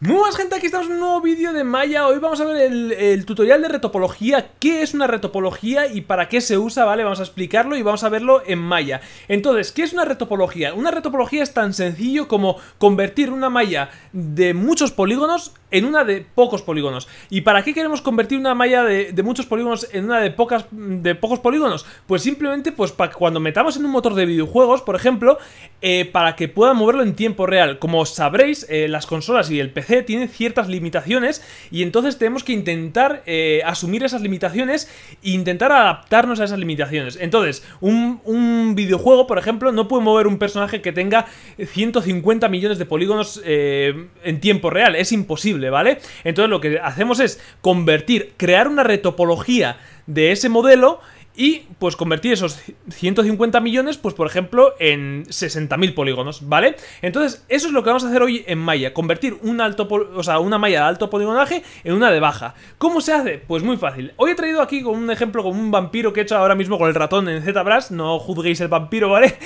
Muy buenas gente, aquí estamos en un nuevo vídeo de Maya Hoy vamos a ver el, tutorial de retopología ¿Qué es una retopología y para qué se usa? Vale, vamos a explicarlo y vamos a verlo en Maya Entonces, ¿qué es una retopología? Una retopología es tan sencillo como convertir una malla de muchos polígonos en una de pocos polígonos ¿Y para qué queremos convertir una malla de, muchos polígonos en una de, pocas, de pocos polígonos? Pues simplemente pues para cuando metamos en un motor de videojuegos, por ejemplo eh, Para que pueda moverlo en tiempo real Como sabréis, eh, las consolas y el PC tiene ciertas limitaciones y entonces tenemos que intentar eh, asumir esas limitaciones e intentar adaptarnos a esas limitaciones. Entonces, un, videojuego, por ejemplo, no puede mover un personaje que tenga 150 millones de polígonos eh, en tiempo real. Es imposible, ¿vale? Entonces lo que hacemos es convertir, crear una retopología de ese modelo y pues convertir esos 150 millones, pues por ejemplo, en 60.000 polígonos, ¿vale? Entonces, eso es lo que vamos a hacer hoy en Maya. convertir un una malla de alto poligonaje en una de baja. ¿Cómo se hace? Pues muy fácil. Hoy he traído aquí con un ejemplo con un vampiro que he hecho ahora mismo con el ratón en ZBrush, no juzguéis el vampiro, ¿vale?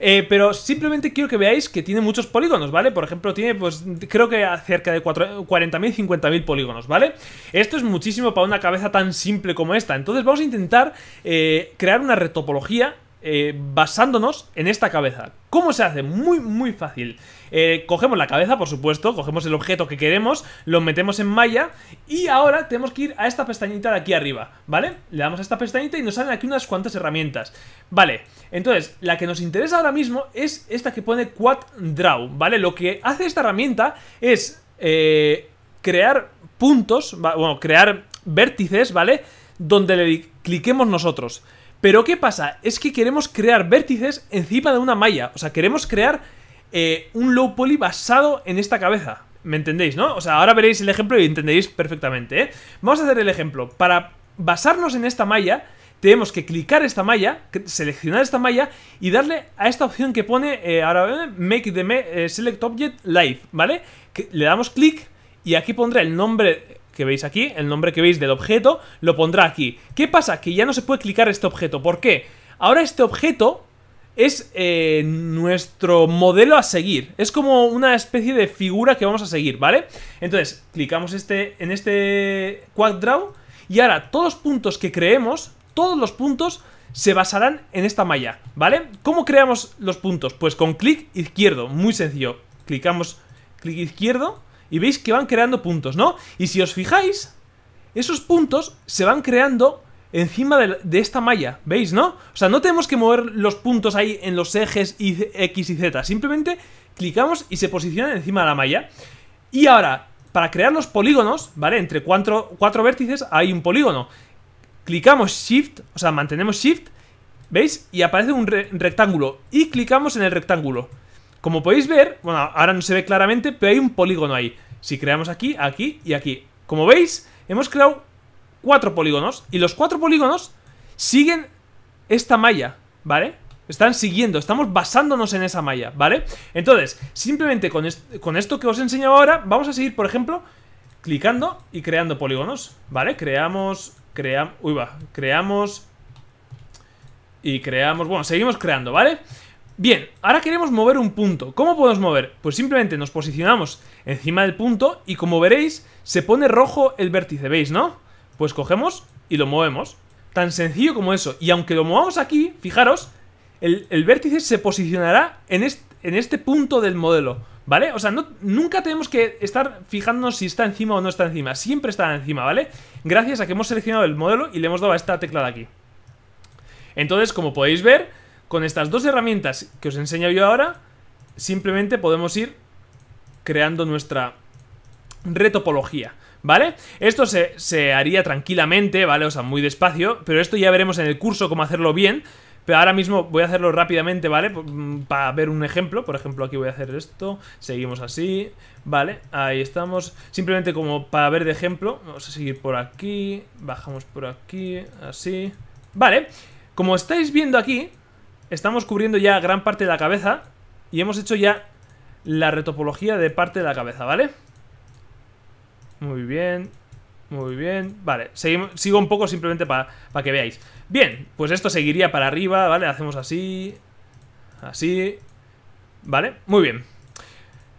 Eh, pero simplemente quiero que veáis que tiene muchos polígonos, ¿vale? Por ejemplo, tiene pues creo que cerca de 40.000, 50.000 polígonos, ¿vale? Esto es muchísimo para una cabeza tan simple como esta, entonces vamos a intentar... Eh, eh, crear una retopología eh, basándonos en esta cabeza. ¿Cómo se hace? Muy, muy fácil. Eh, cogemos la cabeza, por supuesto, cogemos el objeto que queremos, lo metemos en malla y ahora tenemos que ir a esta pestañita de aquí arriba, ¿vale? Le damos a esta pestañita y nos salen aquí unas cuantas herramientas. Vale, entonces, la que nos interesa ahora mismo es esta que pone Quad Draw, ¿vale? Lo que hace esta herramienta es crear puntos, bueno, crear vértices, ¿vale? donde le cliquemos nosotros. Pero ¿qué pasa? Es que queremos crear vértices encima de una malla. O sea, queremos crear eh, un low poly basado en esta cabeza. ¿Me entendéis, no? O sea, ahora veréis el ejemplo y entenderéis perfectamente, ¿eh? Vamos a hacer el ejemplo. Para basarnos en esta malla, tenemos que clicar esta malla, seleccionar esta malla y darle a esta opción que pone eh, ahora eh, Make the Select Object Live, ¿vale? Que le damos clic y aquí pondrá el nombre que veis aquí, el nombre que veis del objeto, lo pondrá aquí. ¿Qué pasa? Que ya no se puede clicar este objeto. ¿Por qué? Ahora este objeto es eh, nuestro modelo a seguir. Es como una especie de figura que vamos a seguir, ¿vale? Entonces, clicamos este, en este Quad Draw y ahora todos los puntos que creemos, todos los puntos se basarán en esta malla, ¿vale? ¿Cómo creamos los puntos? Pues con clic izquierdo, muy sencillo. Clicamos clic izquierdo y veis que van creando puntos, ¿no? Y si os fijáis, esos puntos se van creando encima de, esta malla, ¿veis, no? O sea, no tenemos que mover los puntos ahí en los ejes X y Z, simplemente clicamos y se posicionan encima de la malla. Y ahora, para crear los polígonos, ¿vale? Entre cuatro, vértices hay un polígono. Clicamos Shift, o sea, mantenemos Shift, ¿veis? Y aparece un rectángulo. Y clicamos en el rectángulo. Como podéis ver, bueno, ahora no se ve claramente, pero hay un polígono ahí. Si creamos aquí, aquí y aquí. Como veis, hemos creado cuatro polígonos y los cuatro polígonos siguen esta malla, ¿vale? Están siguiendo, estamos basándonos en esa malla, ¿vale? Entonces, simplemente con, esto que os he enseñado ahora, vamos a seguir, por ejemplo, clicando y creando polígonos, ¿vale? Creamos, creamos, uy va, creamos y creamos, bueno, seguimos creando, ¿vale? vale Bien, ahora queremos mover un punto. ¿Cómo podemos mover? Pues simplemente nos posicionamos encima del punto y como veréis, se pone rojo el vértice, ¿veis, no? Pues cogemos y lo movemos. Tan sencillo como eso. Y aunque lo movamos aquí, fijaros, el, vértice se posicionará en, este punto del modelo, ¿vale? O sea, nunca tenemos que estar fijándonos si está encima o no está encima. Siempre está encima, ¿vale? Gracias a que hemos seleccionado el modelo y le hemos dado a esta tecla de aquí. Entonces, como podéis ver, con estas dos herramientas que os enseño yo ahora, simplemente podemos ir creando nuestra retopología. ¿Vale? Esto se, haría tranquilamente, ¿vale? O sea, muy despacio, pero esto ya veremos en el curso cómo hacerlo bien. Pero ahora mismo voy a hacerlo rápidamente, ¿vale? Mm, para ver un ejemplo. Por ejemplo, aquí voy a hacer esto. Seguimos así. Vale, ahí estamos. Simplemente como para ver de ejemplo. Vamos a seguir por aquí. Bajamos por aquí. Así. Vale. Como estáis viendo aquí, Estamos cubriendo ya gran parte de la cabeza y hemos hecho ya la retopología de parte de la cabeza, ¿vale? Muy bien, muy bien. Vale, sigo un poco simplemente para que veáis. Bien, pues esto seguiría para arriba, ¿vale? Hacemos así, así, ¿vale? Muy bien.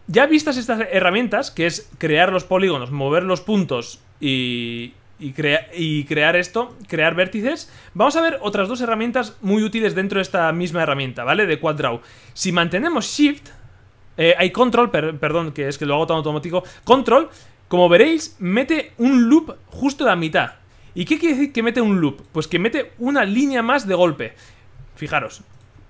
Ya vistas estas herramientas, que es crear los polígonos, mover los puntos y, y, crear esto, crear vértices. Vamos a ver otras dos herramientas muy útiles dentro de esta misma herramienta, ¿vale? De Draw Si mantenemos Shift, eh, hay Control, perdón, que es que lo hago tan automático, Control, como veréis, mete un loop justo a la mitad. ¿Y qué quiere decir que mete un loop? Pues que mete una línea más de golpe. Fijaros,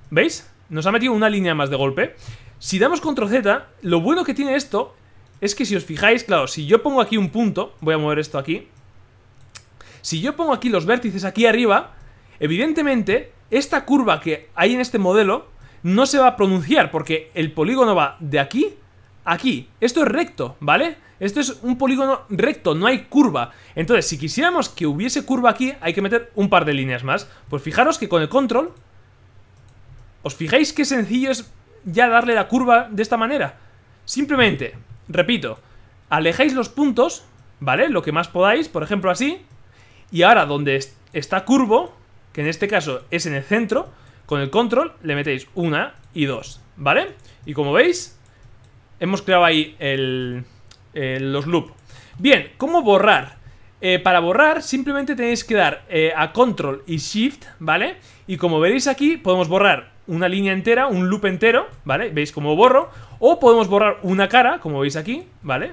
¿veis? Nos ha metido una línea más de golpe. Si damos control Z, lo bueno que tiene esto es que si os fijáis, claro, si yo pongo aquí un punto, voy a mover esto aquí, si yo pongo aquí los vértices aquí arriba, evidentemente esta curva que hay en este modelo no se va a pronunciar porque el polígono va de aquí a aquí. Esto es recto, ¿vale? Esto es un polígono recto, no hay curva. Entonces, si quisiéramos que hubiese curva aquí, hay que meter un par de líneas más. Pues fijaros que con el control, ¿os fijáis qué sencillo es ya darle la curva de esta manera? Simplemente, repito, alejáis los puntos, ¿vale? Lo que más podáis, por ejemplo así, y ahora donde está curvo, que en este caso es en el centro, con el control le metéis una y dos, ¿vale? Y como veis, hemos creado ahí los loops. Bien, ¿cómo borrar? Eh, para borrar simplemente tenéis que dar eh, a control y shift, ¿vale? Y como veréis aquí, podemos borrar una línea entera, un loop entero, ¿vale? ¿Veis cómo borro? O podemos borrar una cara, como veis aquí, ¿vale?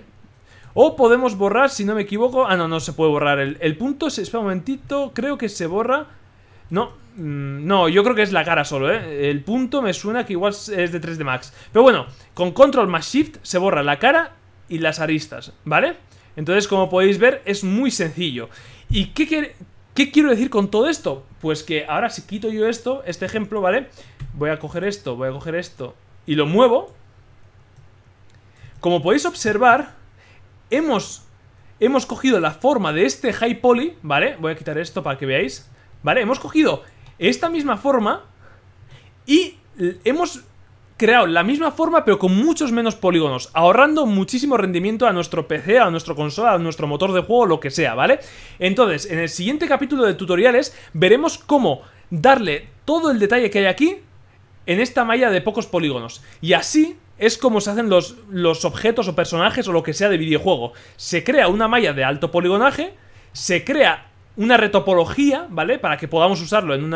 O podemos borrar, si no me equivoco... Ah, no, no se puede borrar. El, el punto, espera un momentito, creo que se borra... No, mm, no, yo creo que es la cara solo, ¿eh? El punto me suena que igual es de 3D Max. Pero bueno, con Control más Shift se borra la cara y las aristas, ¿vale? Entonces, como podéis ver, es muy sencillo. ¿Y qué quiero decir con todo esto? Pues que ahora si quito yo esto, este ejemplo, ¿vale? Voy a coger esto, voy a coger esto y lo muevo. Como podéis observar, hemos, hemos cogido la forma de este high poly, ¿vale? Voy a quitar esto para que veáis, ¿vale? Hemos cogido esta misma forma y hemos creado la misma forma pero con muchos menos polígonos, ahorrando muchísimo rendimiento a nuestro PC, a nuestro consola, a nuestro motor de juego, lo que sea, ¿vale? Entonces, en el siguiente capítulo de tutoriales veremos cómo darle todo el detalle que hay aquí en esta malla de pocos polígonos y así es como se hacen los, los objetos o personajes o lo que sea de videojuego. Se crea una malla de alto poligonaje, se crea una retopología, ¿vale? Para que podamos usarlo en,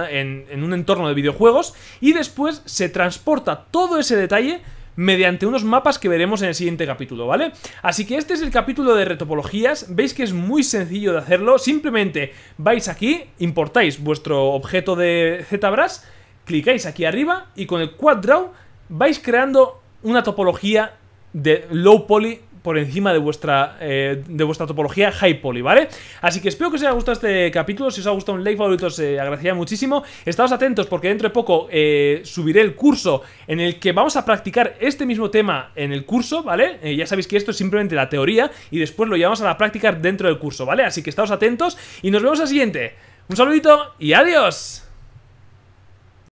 en, un entorno de videojuegos. Y después se transporta todo ese detalle mediante unos mapas que veremos en el siguiente capítulo, ¿vale? Así que este es el capítulo de retopologías, veis que es muy sencillo de hacerlo, simplemente vais aquí, importáis vuestro objeto de ZBrush, clicáis aquí arriba y con el Quad Draw vais creando una topología de low poly por encima de vuestra, eh, de vuestra topología high poly, ¿vale? Así que espero que os haya gustado este capítulo. Si os ha gustado un like, favorito, os agradecería muchísimo. Estáos atentos porque dentro de poco eh, subiré el curso en el que vamos a practicar este mismo tema en el curso, ¿vale? Eh, ya sabéis que esto es simplemente la teoría y después lo llevamos a la práctica dentro del curso, ¿vale? Así que estáos atentos y nos vemos al siguiente. Un saludito y adiós.